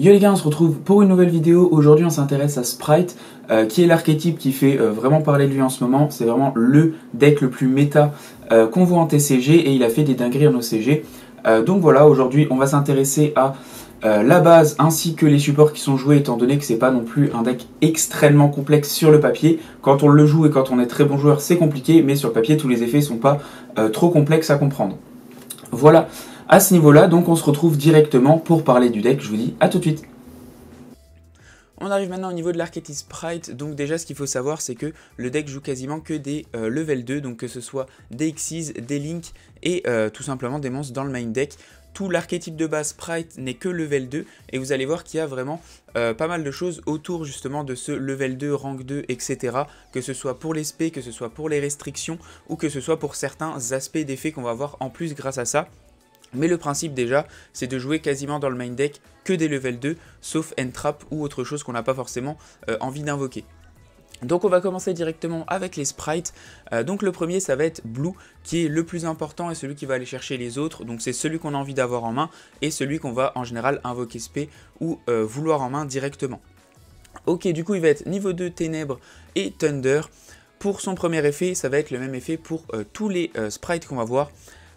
Yo les gars, on se retrouve pour une nouvelle vidéo. Aujourd'hui, on s'intéresse à Sprite, euh, qui est l'archétype qui fait euh, vraiment parler de lui en ce moment. C'est vraiment le deck le plus méta euh, qu'on voit en TCG et il a fait des dingueries en OCG. donc voilà, aujourd'hui, on va s'intéresser à la base ainsi que les supports qui sont joués, étant donné que c'est pas non plus un deck extrêmement complexe sur le papier. Quand on le joue et quand on est très bon joueur, c'est compliqué, mais sur le papier, tous les effets sont pas trop complexes à comprendre. Voilà. À ce niveau-là, donc on se retrouve directement pour parler du deck. Je vous dis à tout de suite. On arrive maintenant au niveau de l'archétype Sprite, donc déjà ce qu'il faut savoir c'est que le deck joue quasiment que des euh, level 2, donc que ce soit des Xyz, des Link et euh, tout simplement des monstres dans le main deck tout l'archétype de base Sprite n'est que level 2 et vous allez voir qu'il y a vraiment euh, pas mal de choses autour justement de ce level 2, rank 2, etc. Que ce soit pour les spé, que ce soit pour les restrictions ou que ce soit pour certains aspects d'effets qu'on va avoir en plus grâce à ça. Mais le principe déjà, c'est de jouer quasiment dans le main deck que des level 2, sauf Entrap ou autre chose qu'on n'a pas forcément euh, envie d'invoquer. Donc on va commencer directement avec les sprites. Euh, donc le premier ça va être Blue qui est le plus important et celui qui va aller chercher les autres. Donc c'est celui qu'on a envie d'avoir en main et celui qu'on va en général invoquer SP ou euh, vouloir en main directement. Ok du coup il va être niveau 2 Ténèbres et Thunder. Pour son premier effet ça va être le même effet pour tous les sprites qu'on va voir.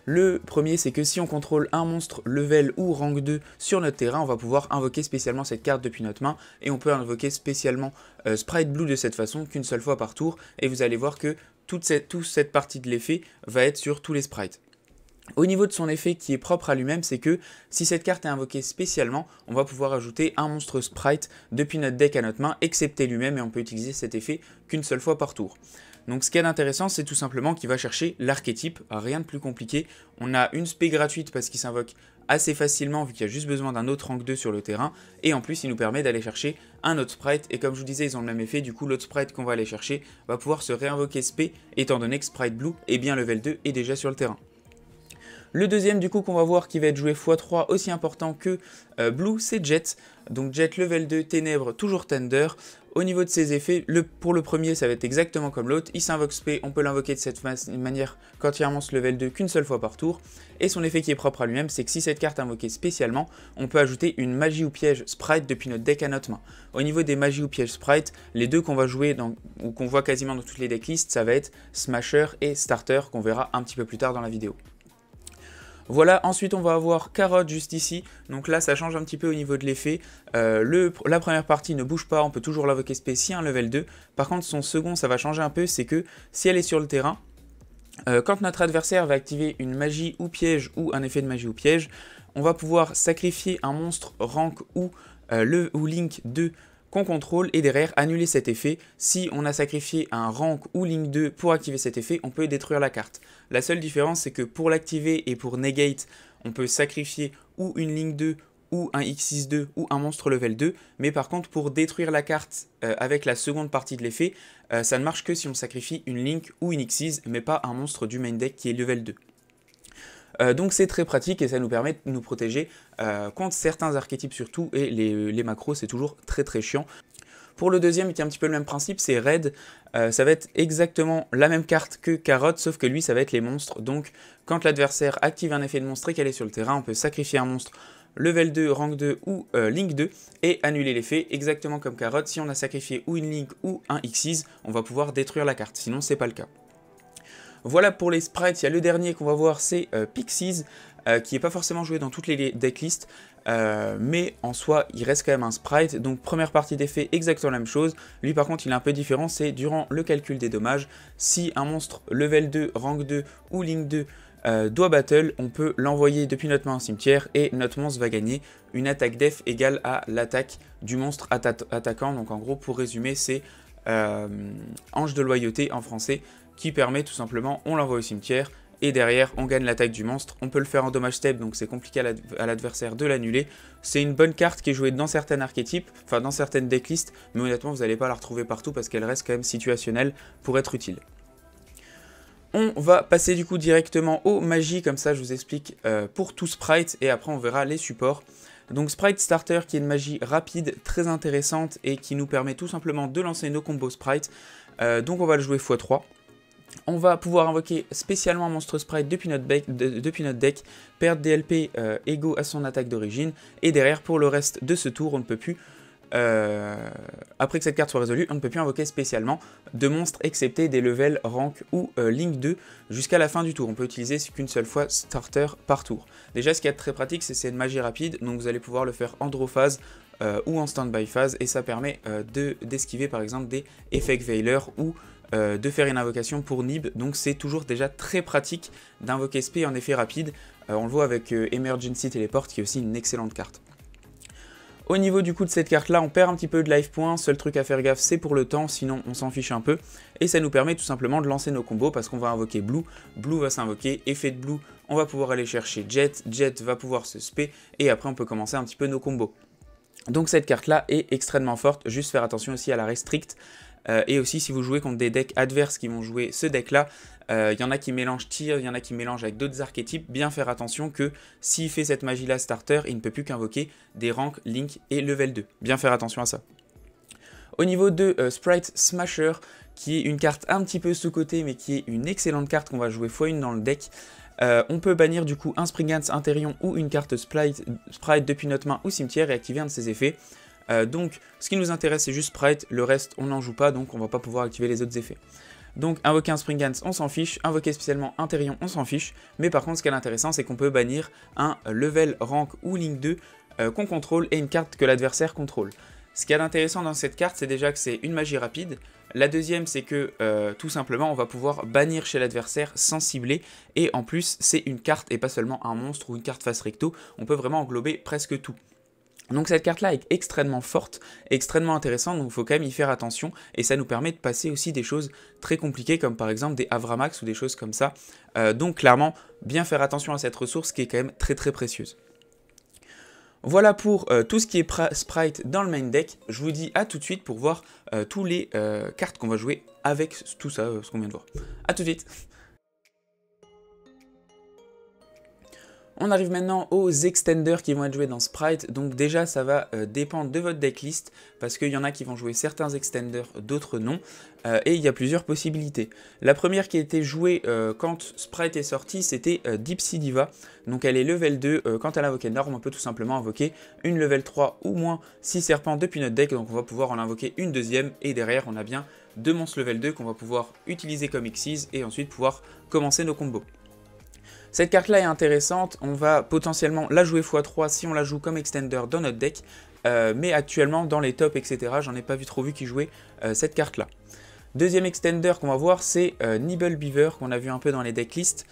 Le premier, c'est que si on contrôle un monstre level ou rank 2 sur notre terrain, on va pouvoir invoquer spécialement cette carte depuis notre main, et on peut invoquer spécialement euh, Sprite Blue de cette façon qu'une seule fois par tour, et vous allez voir que toute cette, toute cette partie de l'effet va être sur tous les sprites. Au niveau de son effet qui est propre à lui-même, c'est que si cette carte est invoquée spécialement, on va pouvoir ajouter un monstre sprite depuis notre deck à notre main, excepté lui-même, et on peut utiliser cet effet qu'une seule fois par tour. Donc ce qu'il y a d'intéressant, c'est tout simplement qu'il va chercher l'archétype, rien de plus compliqué. On a une spé gratuite parce qu'il s'invoque assez facilement vu qu'il y a juste besoin d'un autre rank 2 sur le terrain et en plus il nous permet d'aller chercher un autre sprite et comme je vous disais ils ont le même effet du coup l'autre sprite qu'on va aller chercher va pouvoir se réinvoquer SP étant donné que Sprite Blue est bien level 2 et déjà sur le terrain. Le deuxième du coup qu'on va voir qui va être joué x3 aussi important que euh, Blue, c'est Jet. Donc Jet level 2, Ténèbres, toujours Tender. Au niveau de ses effets, pour le premier, ça va être exactement comme l'autre. Il s'invoque spé, on peut l'invoquer de cette manière quand se level 2 qu'une seule fois par tour. Et son effet qui est propre à lui-même, c'est que si cette carte est invoquée spécialement, on peut ajouter une magie ou piège sprite depuis notre deck à notre main. Au niveau des magies ou pièges sprite, les deux qu'on va jouer ou qu'on voit quasiment dans toutes les decklists, ça va être Smasher et Starter qu'on verra un petit peu plus tard dans la vidéo. Voilà, ensuite on va avoir carotte juste ici, donc là ça change un petit peu au niveau de l'effet. Euh, la première partie ne bouge pas, on peut toujours l'invoquer spé si un level 2. Par contre son second ça va changer un peu, c'est que si elle est sur le terrain, euh, quand notre adversaire va activer une magie ou piège ou un effet de magie ou piège, on va pouvoir sacrifier un monstre rank ou, euh, le, ou Link 2 qu'on contrôle et derrière annuler cet effet. Si on a sacrifié un rank ou link 2 pour activer cet effet, on peut détruire la carte. La seule différence c'est que pour l'activer et pour negate, on peut sacrifier ou une link 2 ou un X6-2 ou un monstre level 2, mais par contre pour détruire la carte euh, avec la seconde partie de l'effet, euh, ça ne marche que si on sacrifie une Link ou une X6, mais pas un monstre du main deck qui est level 2. Euh, donc c'est très pratique et ça nous permet de nous protéger euh, contre certains archétypes surtout et euh, les, macros c'est toujours très très chiant. Pour le deuxième, qui est un petit peu le même principe, c'est Red. ça va être exactement la même carte que Carotte, sauf que lui, ça va être les monstres. Donc, quand l'adversaire active un effet de monstre et qu'elle est sur le terrain, on peut sacrifier un monstre level 2, rank 2 ou link 2 et annuler l'effet exactement comme Carotte. Si on a sacrifié ou une link ou un Xyz, on va pouvoir détruire la carte, sinon c'est pas le cas. Voilà pour les sprites, il y a le dernier qu'on va voir, c'est euh, Pixies, euh, qui n'est pas forcément joué dans toutes les decklists, euh, mais en soi, il reste quand même un sprite. Donc première partie d'effet, exactement la même chose. Lui par contre, il est un peu différent, c'est durant le calcul des dommages, si un monstre level 2, rank 2 ou ligne 2 doit battle, on peut l'envoyer depuis notre main au cimetière et notre monstre va gagner une attaque def égale à l'attaque du monstre attaquant. Donc en gros, pour résumer, c'est ange de loyauté en français qui permet tout simplement, on l'envoie au cimetière, et derrière on gagne l'attaque du monstre, on peut le faire en dommage step donc c'est compliqué à l'adversaire de l'annuler. C'est une bonne carte qui est jouée dans certains archétypes, enfin dans certaines decklists, mais honnêtement vous n'allez pas la retrouver partout parce qu'elle reste quand même situationnelle pour être utile. On va passer du coup directement aux magies, comme ça je vous explique euh, pour tout sprite et après on verra les supports. Donc Sprite Starter qui est une magie rapide, très intéressante et qui nous permet tout simplement de lancer nos combos Sprite. Euh, donc on va le jouer x3. On va pouvoir invoquer spécialement un monstre sprite depuis notre, deck, perdre des LP euh, égaux à son attaque d'origine, et derrière, pour le reste de ce tour, on ne peut plus euh, après que cette carte soit résolue, on ne peut plus invoquer spécialement de monstres excepté des levels rank ou euh, link 2 jusqu'à la fin du tour. On peut utiliser qu'une seule fois starter par tour. Déjà, ce qui est très pratique, c'est une magie rapide, donc vous allez pouvoir le faire en draw phase ou en stand-by phase, et ça permet d'esquiver par exemple des effects Veiler ou euh, de faire une invocation pour Nib, donc c'est toujours déjà très pratique d'invoquer SP en effet rapide. Euh, on le voit avec euh, Emergency Teleport qui est aussi une excellente carte. Au niveau du coup de cette carte là, on perd un petit peu de life points, seul truc à faire gaffe c'est pour le temps, sinon on s'en fiche un peu. Et ça nous permet tout simplement de lancer nos combos parce qu'on va invoquer Blue, Blue va s'invoquer, effet de Blue, on va pouvoir aller chercher Jet, Jet va pouvoir se SP et après on peut commencer un petit peu nos combos. Donc cette carte là est extrêmement forte, juste faire attention aussi à la restrict. Euh, et aussi si vous jouez contre des decks adverses qui vont jouer ce deck-là, il euh, y en a qui mélangent tir, il y en a qui mélangent avec d'autres archétypes, bien faire attention que s'il fait cette magie-là starter, il ne peut plus qu'invoquer des ranks, link et level 2. Bien faire attention à ça. Au niveau de euh, Sprite Smasher, qui est une carte un petit peu sous-cotée, mais qui est une excellente carte qu'on va jouer fois une dans le deck, on peut bannir du coup un Springance, un ou une carte Sprite depuis notre main ou cimetière et activer un de ses effets. Euh, donc, ce qui nous intéresse, c'est juste Sprite. Le reste, on n'en joue pas, donc on va pas pouvoir activer les autres effets. Donc, invoquer un on s'en fiche. Invoquer spécialement un on s'en fiche. Mais par contre, ce qui est intéressant, c'est qu'on peut bannir un level, rank ou link 2 euh, qu'on contrôle et une carte que l'adversaire contrôle. Ce qui est intéressant dans cette carte, c'est déjà que c'est une magie rapide. La deuxième, c'est que euh, tout simplement, on va pouvoir bannir chez l'adversaire sans cibler. Et en plus, c'est une carte et pas seulement un monstre ou une carte face recto. On peut vraiment englober presque tout. Donc cette carte-là est extrêmement forte, extrêmement intéressante, donc il faut quand même y faire attention, et ça nous permet de passer aussi des choses très compliquées, comme par exemple des Avramax ou des choses comme ça. Euh, donc clairement, bien faire attention à cette ressource qui est quand même très très précieuse. Voilà pour euh, tout ce qui est sprite dans le main deck. Je vous dis à tout de suite pour voir toutes euh, tous les cartes qu'on va jouer avec tout ça, ce qu'on vient de voir. A tout de suite On arrive maintenant aux extenders qui vont être joués dans Sprite, donc déjà ça va euh, dépendre de votre decklist, parce qu'il y en a qui vont jouer certains extenders, d'autres non, euh, et il y a plusieurs possibilités. La première qui a été jouée euh, quand Sprite est sortie, c'était Dipsy Diva, donc elle est level 2, quand elle invoque une on peut tout simplement invoquer une level 3 ou moins 6 serpents depuis notre deck, donc on va pouvoir en invoquer une deuxième, et derrière on a bien deux monstres level 2 qu'on va pouvoir utiliser comme Xyz, et ensuite pouvoir commencer nos combos. Cette carte-là est intéressante, on va potentiellement la jouer x3 si on la joue comme extender dans notre deck, euh, mais actuellement dans les tops, etc., j'en ai pas vu trop vu qui jouait euh, cette carte-là. Deuxième extender qu'on va voir, c'est euh, Nibble Beaver, qu'on a vu un peu dans les decklists.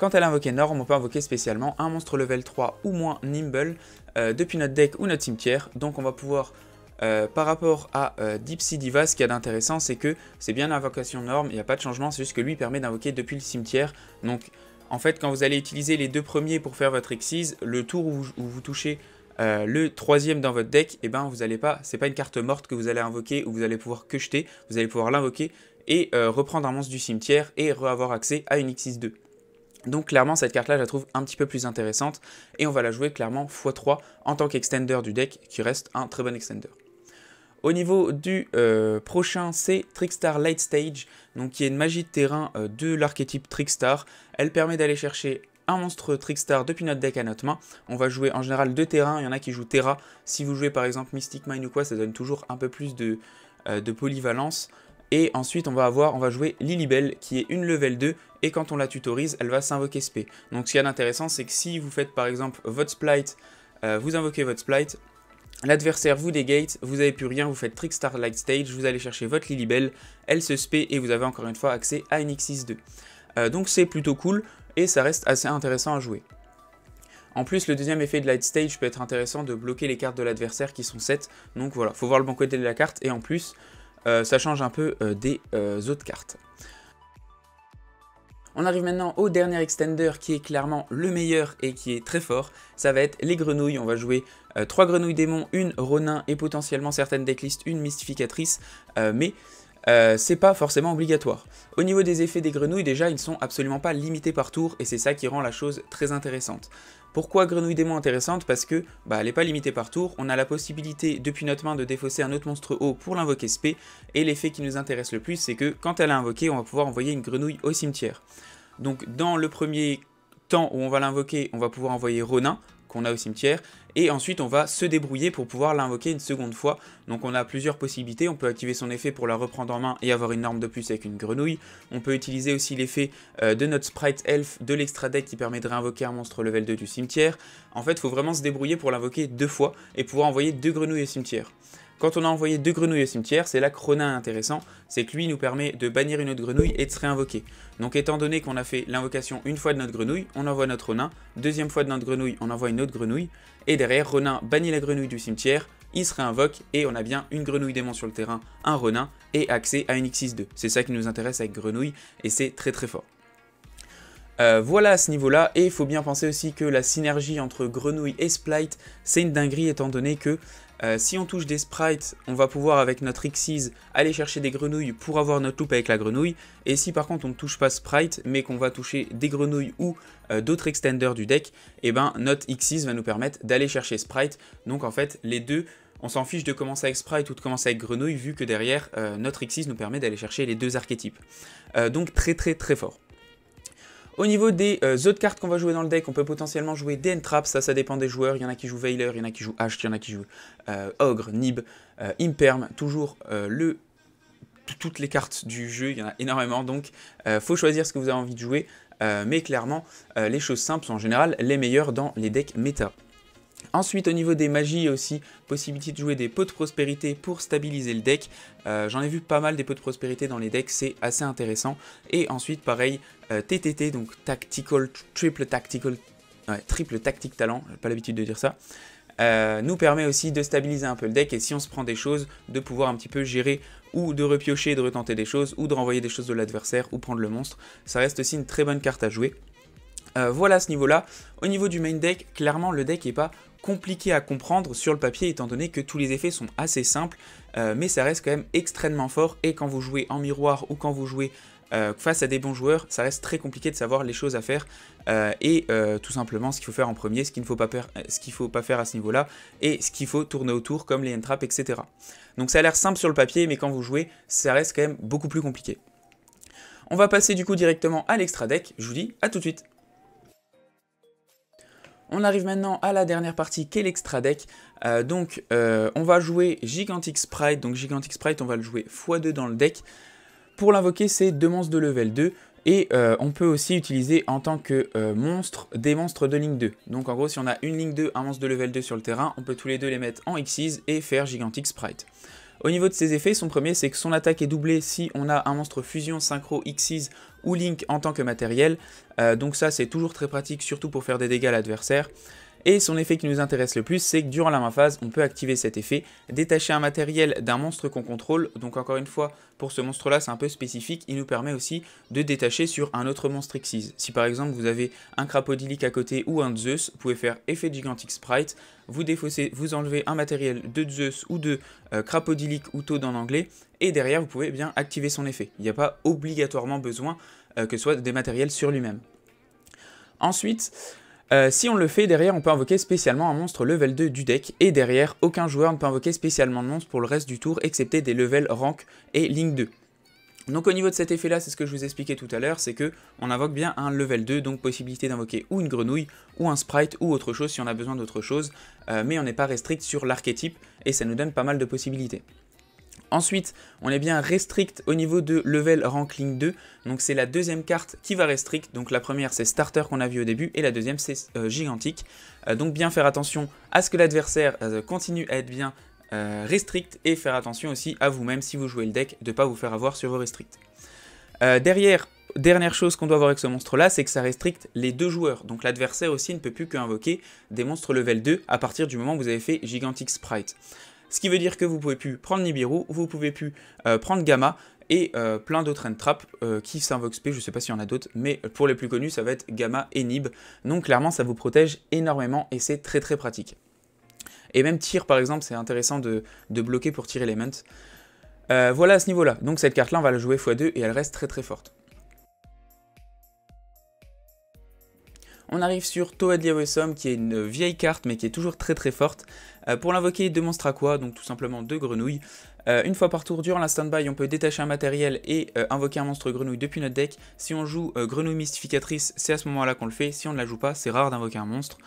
quand elle invoque norme, on peut invoquer spécialement un monstre level 3 ou moins Nimble depuis notre deck ou notre cimetière, donc on va pouvoir par rapport à euh, Deep Sea Diva, ce qu'il y a d'intéressant, c'est que c'est bien l'invocation norme, il n'y a pas de changement, c'est juste que lui permet d'invoquer depuis le cimetière. Donc en fait, quand vous allez utiliser les deux premiers pour faire votre Xyz, le tour où vous, touchez euh, le troisième dans votre deck, eh ben vous allez pas, c'est pas une carte morte que vous allez invoquer ou vous allez pouvoir que jeter, vous allez pouvoir l'invoquer et euh, reprendre un monstre du cimetière et avoir accès à une x 2 Donc clairement cette carte là je la trouve un petit peu plus intéressante et on va la jouer clairement x3 en tant qu'extender du deck qui reste un très bon extender. Au niveau du euh, prochain, c'est Trickstar Light Stage, donc qui est une magie de terrain euh, de l'archétype Trickstar. Elle permet d'aller chercher un monstre Trickstar depuis notre deck à notre main. On va jouer en général deux terrains, il y en a qui jouent Terra. Si vous jouez par exemple Mystic Mine ou quoi, ça donne toujours un peu plus de, euh, polyvalence. Et ensuite, on va avoir, on va jouer Belle, qui est une level 2, et quand on la tutorise, elle va s'invoquer SP. Donc ce qu'il y a d'intéressant, c'est que si vous faites par exemple votre Splite, vous invoquez votre Splite, L'adversaire vous dégate, vous avez plus rien, vous faites Trickstar Light Stage, vous allez chercher votre Lilibelle, elle se spé et vous avez encore une fois accès à une 6 2 donc c'est plutôt cool et ça reste assez intéressant à jouer. En plus, le deuxième effet de Light Stage peut être intéressant de bloquer les cartes de l'adversaire qui sont 7. Donc voilà, faut voir le bon côté de la carte et en plus, euh, ça change un peu euh, des euh, autres cartes. On arrive maintenant au dernier extender qui est clairement le meilleur et qui est très fort. Ça va être les grenouilles. On va jouer euh, trois 3 grenouilles démons, une ronin et potentiellement certaines decklists, une mystificatrice. Euh, mais euh, c'est pas forcément obligatoire. Au niveau des effets des grenouilles, déjà, ils ne sont absolument pas limités par tour, et c'est ça qui rend la chose très intéressante. Pourquoi grenouille démon intéressante Parce que bah, elle n'est pas limitée par tour, on a la possibilité depuis notre main de défausser un autre monstre haut pour l'invoquer SP, et l'effet qui nous intéresse le plus, c'est que quand elle a invoquée, on va pouvoir envoyer une grenouille au cimetière. Donc dans le premier temps où on va l'invoquer, on va pouvoir envoyer Ronin, a au cimetière, et ensuite on va se débrouiller pour pouvoir l'invoquer une seconde fois. Donc on a plusieurs possibilités, on peut activer son effet pour la reprendre en main et avoir une norme de plus avec une grenouille, on peut utiliser aussi l'effet euh, de notre sprite elf de l'extra deck qui permet de réinvoquer un monstre level 2 du cimetière. En fait, il faut vraiment se débrouiller pour l'invoquer deux fois et pouvoir envoyer deux grenouilles au cimetière. Quand on a envoyé deux grenouilles au cimetière, c'est là que Ronin est intéressant, c'est que lui nous permet de bannir une autre grenouille et de se réinvoquer. Donc étant donné qu'on a fait l'invocation une fois de notre grenouille, on envoie notre Ronin, deuxième fois de notre grenouille, on envoie une autre grenouille, et derrière, Ronin bannit la grenouille du cimetière, il se réinvoque, et on a bien une grenouille démon sur le terrain, un Ronin, et accès à une X6-2. C'est ça qui nous intéresse avec grenouille, et c'est très très fort. Euh, voilà à ce niveau-là, et il faut bien penser aussi que la synergie entre Grenouille et Splite, c'est une dinguerie étant donné que euh, si on touche des sprites, on va pouvoir avec notre Xyz aller chercher des grenouilles pour avoir notre loop avec la grenouille. Et si par contre on ne touche pas sprite, mais qu'on va toucher des grenouilles ou euh, d'autres extenders du deck, eh ben notre Xyz va nous permettre d'aller chercher sprite. Donc en fait, les deux, on s'en fiche de commencer avec sprite ou de commencer avec grenouille, vu que derrière, euh, notre Xyz nous permet d'aller chercher les deux archétypes. donc très très très fort. Au niveau des euh, autres cartes qu'on va jouer dans le deck, on peut potentiellement jouer des entraps, ça, ça dépend des joueurs. Il y en a qui jouent Veiler, il y en a qui jouent Asht, il y en a qui jouent euh, Ogre, Nib, euh, Imperm, toujours le toutes les cartes du jeu, il y en a énormément, donc faut choisir ce que vous avez envie de jouer, mais clairement, les choses simples sont en général les meilleures dans les decks méta. Ensuite, au niveau des magies aussi, possibilité de jouer des pots de prospérité pour stabiliser le deck. Euh, j'en ai vu pas mal des pots de prospérité dans les decks, c'est assez intéressant. Et ensuite, pareil, TTT, euh, donc Tactical, Triple Tactical, Triple tactique Talent, pas l'habitude de dire ça. Euh, nous permet aussi de stabiliser un peu le deck et si on se prend des choses, de pouvoir un petit peu gérer ou de repiocher, de retenter des choses, ou de renvoyer des choses de l'adversaire, ou prendre le monstre. Ça reste aussi une très bonne carte à jouer. voilà ce niveau-là. Au niveau du main deck, clairement le deck n'est pas compliqué à comprendre sur le papier étant donné que tous les effets sont assez simples, euh, mais ça reste quand même extrêmement fort et quand vous jouez en miroir ou quand vous jouez euh, face à des bons joueurs, ça reste très compliqué de savoir les choses à faire euh, et tout simplement ce qu'il faut faire en premier, ce qu'il ne faut pas, ce qu'il faut pas faire à ce niveau-là et ce qu'il faut tourner autour comme les entraps, etc. Donc ça a l'air simple sur le papier, mais quand vous jouez, ça reste quand même beaucoup plus compliqué. On va passer du coup directement à l'extra deck. Je vous dis à tout de suite. On arrive maintenant à la dernière partie qui est l'extra deck. Euh, donc euh, on va jouer Gigantic Sprite. Donc Gigantic Sprite, on va le jouer x2 dans le deck. Pour l'invoquer, c'est deux monstres de level 2. Et euh, on peut aussi utiliser en tant que monstre des monstres de ligne 2. Donc en gros, si on a une ligne 2, un monstre de level 2 sur le terrain, on peut tous les deux les mettre en Xyz et faire Gigantic Sprite. Au niveau de ses effets, son premier c'est que son attaque est doublée si on a un monstre fusion, synchro, Xyz ou Link en tant que matériel. Euh, donc ça c'est toujours très pratique, surtout pour faire des dégâts à l'adversaire. Et son effet qui nous intéresse le plus, c'est que durant la main phase, on peut activer cet effet, détacher un matériel d'un monstre qu'on contrôle. Donc encore une fois, pour ce monstre-là, c'est un peu spécifique. Il nous permet aussi de détacher sur un autre monstre Xyz. Si par exemple vous avez un Crapodilic à côté ou un Zeus, vous pouvez faire effet Gigantic Sprite, vous défaussez, vous enlevez un matériel de Zeus ou de euh, ou Toad dans l'anglais, et derrière vous pouvez eh bien activer son effet. Il n'y a pas obligatoirement besoin euh, que ce soit des matériels sur lui-même. Ensuite, euh, si on le fait, derrière on peut invoquer spécialement un monstre level 2 du deck, et derrière, aucun joueur ne peut invoquer spécialement de monstre pour le reste du tour, excepté des levels rank et ligne 2. Donc au niveau de cet effet là, c'est ce que je vous expliquais tout à l'heure, c'est que on invoque bien un level 2, donc possibilité d'invoquer ou une grenouille, ou un sprite, ou autre chose si on a besoin d'autre chose, euh, mais on n'est pas restrict sur l'archétype, et ça nous donne pas mal de possibilités. Ensuite, on est bien restrict au niveau de level ranking 2, donc c'est la deuxième carte qui va restrict, donc la première c'est starter qu'on a vu au début et la deuxième c'est Gigantic. Euh, gigantique. Euh, donc bien faire attention à ce que l'adversaire euh, continue à être bien restrict et faire attention aussi à vous-même si vous jouez le deck de ne pas vous faire avoir sur vos restricts. derrière, dernière chose qu'on doit voir avec ce monstre-là, c'est que ça restricte les deux joueurs. Donc l'adversaire aussi ne peut plus qu'invoquer des monstres level 2 à partir du moment où vous avez fait Gigantic Sprite. Ce qui veut dire que vous pouvez plus prendre Nibiru, vous pouvez plus euh, prendre Gamma et euh, plein d'autres entraps euh, qui s'invoquent SP, je sais pas s'il y en a d'autres, mais pour les plus connus, ça va être Gamma et Nib. Donc clairement, ça vous protège énormément et c'est très très pratique. Et même tir par exemple, c'est intéressant de, bloquer pour tirer Element. voilà à ce niveau-là. Donc cette carte-là, on va la jouer x2 et elle reste très très forte. On arrive sur Toadly Awesome, qui est une vieille carte mais qui est toujours très très forte. Euh, pour l'invoquer, deux monstres à quoi Donc tout simplement deux grenouilles. Euh, une fois par tour, durant la standby, on peut détacher un matériel et euh, invoquer un monstre grenouille depuis notre deck. Si on joue grenouille mystificatrice, c'est à ce moment-là qu'on le fait. Si on ne la joue pas, c'est rare d'invoquer un monstre.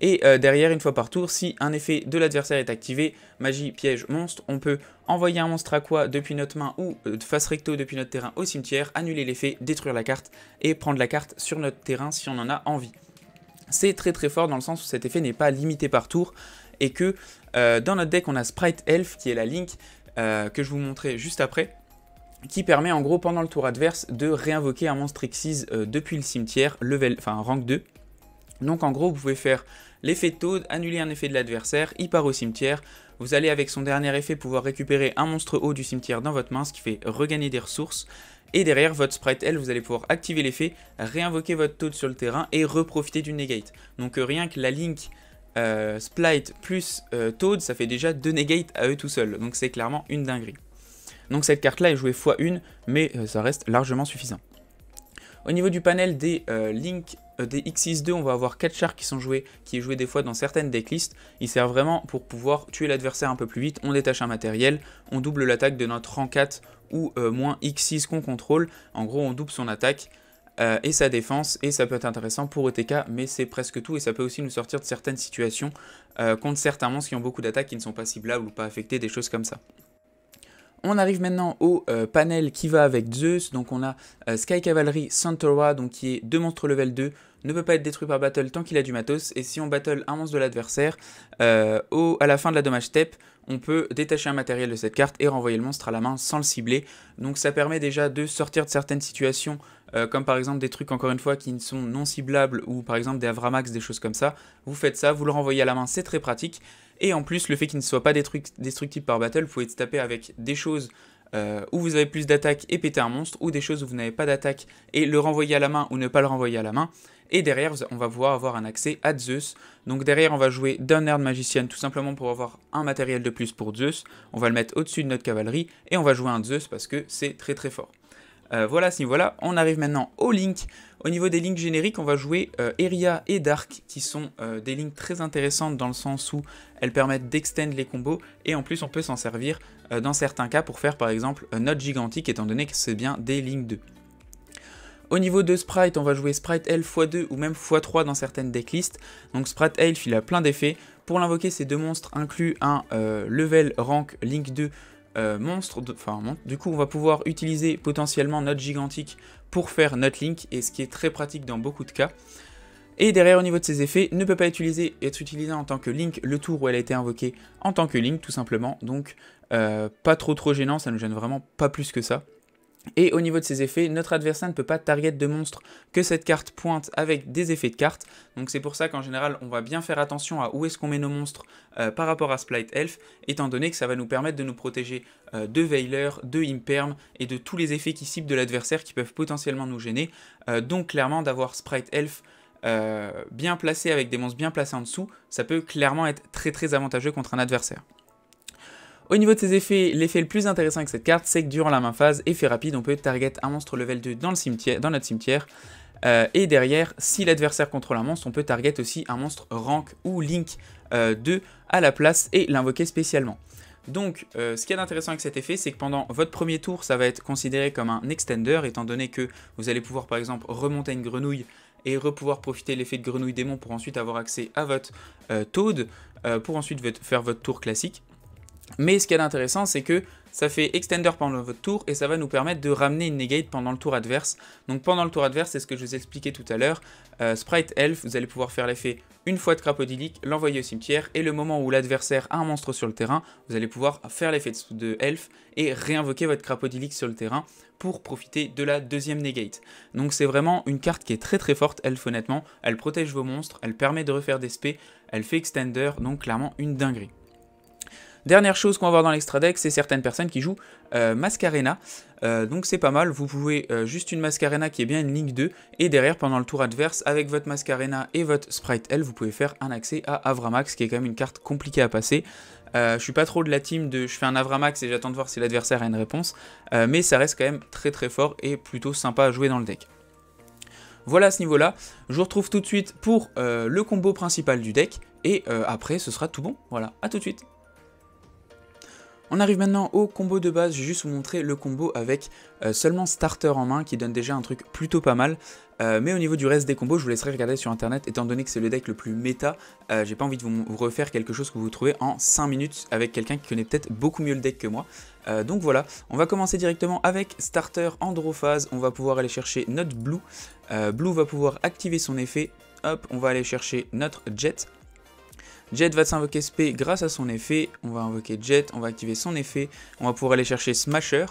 Et euh, derrière, une fois par tour, si un effet de l'adversaire est activé, magie, piège, monstre, on peut envoyer un monstre aqua depuis notre main ou euh, face recto depuis notre terrain au cimetière, annuler l'effet, détruire la carte et prendre la carte sur notre terrain si on en a envie. C'est très très fort dans le sens où cet effet n'est pas limité par tour et que euh, dans notre deck on a Sprite Elf qui est la Link que je vous montrais juste après qui permet en gros pendant le tour adverse de réinvoquer un monstre Xyz depuis le cimetière, level, enfin rank 2, donc en gros, vous pouvez faire l'effet Toad, annuler un effet de l'adversaire, il part au cimetière, vous allez avec son dernier effet pouvoir récupérer un monstre haut du cimetière dans votre main, ce qui fait regagner des ressources. Et derrière votre sprite L, vous allez pouvoir activer l'effet, réinvoquer votre Toad sur le terrain et reprofiter du negate. Donc euh, rien que la link euh, Splite plus euh, Toad, ça fait déjà deux negates à eux tout seuls. Donc c'est clairement une dinguerie. Donc cette carte là est jouée x1, mais ça reste largement suffisant. Au niveau du panel des euh, links euh, des X6-2, on va avoir 4 chars qui sont joués, qui est joué des fois dans certaines decklists. Il sert vraiment pour pouvoir tuer l'adversaire un peu plus vite. On détache un matériel, on double l'attaque de notre rang 4 ou euh, moins X6 qu'on contrôle. En gros, on double son attaque et sa défense. Et ça peut être intéressant pour OTK, mais c'est presque tout. Et ça peut aussi nous sortir de certaines situations contre certains monstres qui ont beaucoup d'attaques qui ne sont pas ciblables ou pas affectées, des choses comme ça. On arrive maintenant au euh, panel qui va avec Zeus. Donc on a euh, Sky Cavalry Santora, donc qui est deux monstres level 2, ne peut pas être détruit par battle tant qu'il a du matos. Et si on battle un monstre de l'adversaire, euh, à la fin de la dommage step, on peut détacher un matériel de cette carte et renvoyer le monstre à la main sans le cibler. Donc ça permet déjà de sortir de certaines situations, comme par exemple des trucs encore une fois qui ne sont non ciblables ou par exemple des Avramax, des choses comme ça. Vous faites ça, vous le renvoyez à la main, c'est très pratique. Et en plus, le fait qu'il ne soit pas destructible par battle, vous pouvez se taper avec des choses euh, où vous avez plus d'attaque et péter un monstre, ou des choses où vous n'avez pas d'attaque et le renvoyer à la main ou ne pas le renvoyer à la main. Et derrière, on va pouvoir avoir un accès à Zeus. Donc derrière, on va jouer de Magicienne, tout simplement pour avoir un matériel de plus pour Zeus. On va le mettre au-dessus de notre cavalerie et on va jouer un Zeus parce que c'est très très fort. Euh, voilà, si voilà, on arrive maintenant au Link. Au niveau des lignes génériques, on va jouer euh, Eria et Dark, qui sont euh, des lignes très intéressantes dans le sens où elles permettent d'extend les combos, et en plus on peut s'en servir euh, dans certains cas pour faire par exemple un Note Gigantique, étant donné que c'est bien des lignes 2. Au niveau de Sprite, on va jouer Sprite L x2 ou même x3 dans certaines decklists. Donc Sprite Elf, il a plein d'effets. Pour l'invoquer, ces deux monstres incluent un level rank Link 2 euh, monstre, enfin Du coup, on va pouvoir utiliser potentiellement notre gigantique pour faire notre link, et ce qui est très pratique dans beaucoup de cas. Et derrière, au niveau de ses effets, ne peut pas utiliser, être utilisé en tant que link le tour où elle a été invoquée en tant que link, tout simplement. Donc, euh, pas trop trop gênant, ça ne gêne vraiment pas plus que ça. Et au niveau de ses effets, notre adversaire ne peut pas target de monstres que cette carte pointe avec des effets de carte. Donc c'est pour ça qu'en général, on va bien faire attention à où est-ce qu'on met nos monstres euh, par rapport à Sprite Elf, étant donné que ça va nous permettre de nous protéger euh, de Veiler, de Imperm et de tous les effets qui ciblent de l'adversaire qui peuvent potentiellement nous gêner. Euh, donc clairement, d'avoir Sprite Elf bien placé avec des monstres bien placés en dessous, ça peut clairement être très très avantageux contre un adversaire. Au niveau de ses effets, l'effet le plus intéressant avec cette carte, c'est que durant la main phase, effet rapide, on peut target un monstre level 2 dans, le cimetière, dans notre cimetière. Euh, et derrière, si l'adversaire contrôle un monstre, on peut target aussi un monstre rank ou link 2 euh, à la place et l'invoquer spécialement. Donc, euh, ce qui est intéressant avec cet effet, c'est que pendant votre premier tour, ça va être considéré comme un extender, étant donné que vous allez pouvoir, par exemple, remonter une grenouille et repouvoir profiter l'effet de grenouille démon pour ensuite avoir accès à votre toad, pour ensuite faire votre tour classique. Mais ce qui est d'intéressant, c'est que ça fait extender pendant votre tour et ça va nous permettre de ramener une negate pendant le tour adverse. Donc pendant le tour adverse, c'est ce que je vous expliquais tout à l'heure, euh, Sprite Elf, vous allez pouvoir faire l'effet une fois de crapodilique, l'envoyer au cimetière et le moment où l'adversaire a un monstre sur le terrain, vous allez pouvoir faire l'effet de Elf et réinvoquer votre crapodilique sur le terrain pour profiter de la deuxième negate. Donc c'est vraiment une carte qui est très très forte, Elf honnêtement, elle protège vos monstres, elle permet de refaire des spés, elle fait extender, donc clairement une dinguerie. Dernière chose qu'on va voir dans l'extra deck, c'est certaines personnes qui jouent euh, Mascarena. Euh, donc c'est pas mal, vous pouvez euh, juste une Mascarena qui est bien une ligne 2, et derrière pendant le tour adverse, avec votre Mascarena et votre Sprite L, vous pouvez faire un accès à Avramax, qui est quand même une carte compliquée à passer. je suis pas trop de la team de je fais un Avramax et j'attends de voir si l'adversaire a une réponse, mais ça reste quand même très très fort et plutôt sympa à jouer dans le deck. Voilà à ce niveau-là, je vous retrouve tout de suite pour le combo principal du deck, et après ce sera tout bon, voilà, à tout de suite on arrive maintenant au combo de base, je vais juste vous montrer le combo avec euh, seulement starter en main qui donne déjà un truc plutôt pas mal. Euh, mais au niveau du reste des combos, je vous laisserai regarder sur internet étant donné que c'est le deck le plus méta. Euh, j'ai pas envie de vous, refaire quelque chose que vous trouvez en 5 minutes avec quelqu'un qui connaît peut-être beaucoup mieux le deck que moi. donc voilà, on va commencer directement avec starter androphase. On va pouvoir aller chercher notre blue. blue va pouvoir activer son effet. Hop, on va aller chercher notre jet. Jet va s'invoquer SP grâce à son effet. On va invoquer Jet, on va activer son effet. On va pouvoir aller chercher Smasher.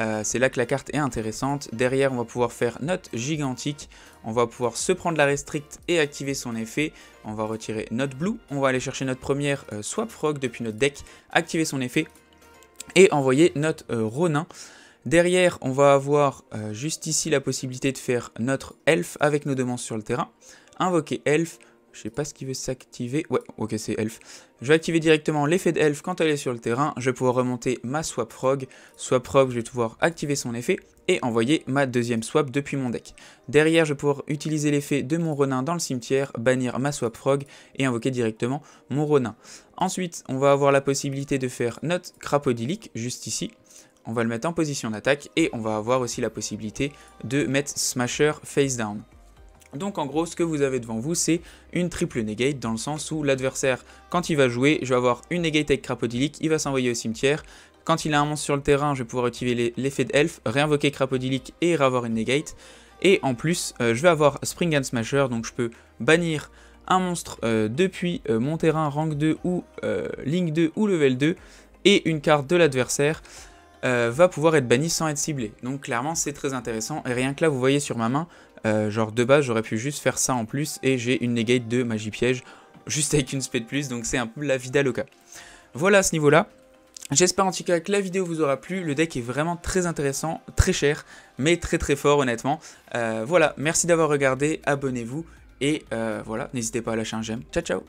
Euh, c'est là que la carte est intéressante. Derrière, on va pouvoir faire note gigantique. On va pouvoir se prendre la restrict et activer son effet. On va retirer notre blue. On va aller chercher notre première euh, Swap Frog depuis notre deck, activer son effet et envoyer notre euh, Ronin. Derrière, on va avoir juste ici la possibilité de faire notre Elf avec nos demandes sur le terrain. Invoquer Elf, je sais pas ce qui veut s'activer. Ouais, ok, c'est Elf. Je vais activer directement l'effet d'Elf quand elle est sur le terrain. Je vais pouvoir remonter ma Swap Frog. Swap Frog, je vais pouvoir activer son effet et envoyer ma deuxième swap depuis mon deck. Derrière, je vais pouvoir utiliser l'effet de mon Ronin dans le cimetière, bannir ma Swap Frog et invoquer directement mon Ronin. Ensuite, on va avoir la possibilité de faire notre Crapodilic, juste ici on va le mettre en position d'attaque et on va avoir aussi la possibilité de mettre Smasher face down. Donc en gros, ce que vous avez devant vous, c'est une triple negate dans le sens où l'adversaire, quand il va jouer, je vais avoir une negate avec Crapodilic, il va s'envoyer au cimetière. Quand il a un monstre sur le terrain, je vais pouvoir activer l'effet de Elf, réinvoquer Crapodilic et ravoir une negate. Et en plus, euh, je vais avoir Spring and Smasher, donc je peux bannir un monstre euh, depuis euh, mon terrain rank 2 ou ligne 2 ou level 2, et une carte de l'adversaire va pouvoir être bannie sans être ciblée. Donc clairement, c'est très intéressant, et rien que là, vous voyez sur ma main, euh, genre de base j'aurais pu juste faire ça en plus et j'ai une negate de magie piège juste avec une spé de plus donc c'est un peu la vida loca. Voilà à ce niveau là. J'espère en tout cas que la vidéo vous aura plu, le deck est vraiment très intéressant, très cher, mais très très fort honnêtement. Euh, voilà, merci d'avoir regardé, abonnez-vous et euh, voilà, n'hésitez pas à lâcher un j'aime. Ciao ciao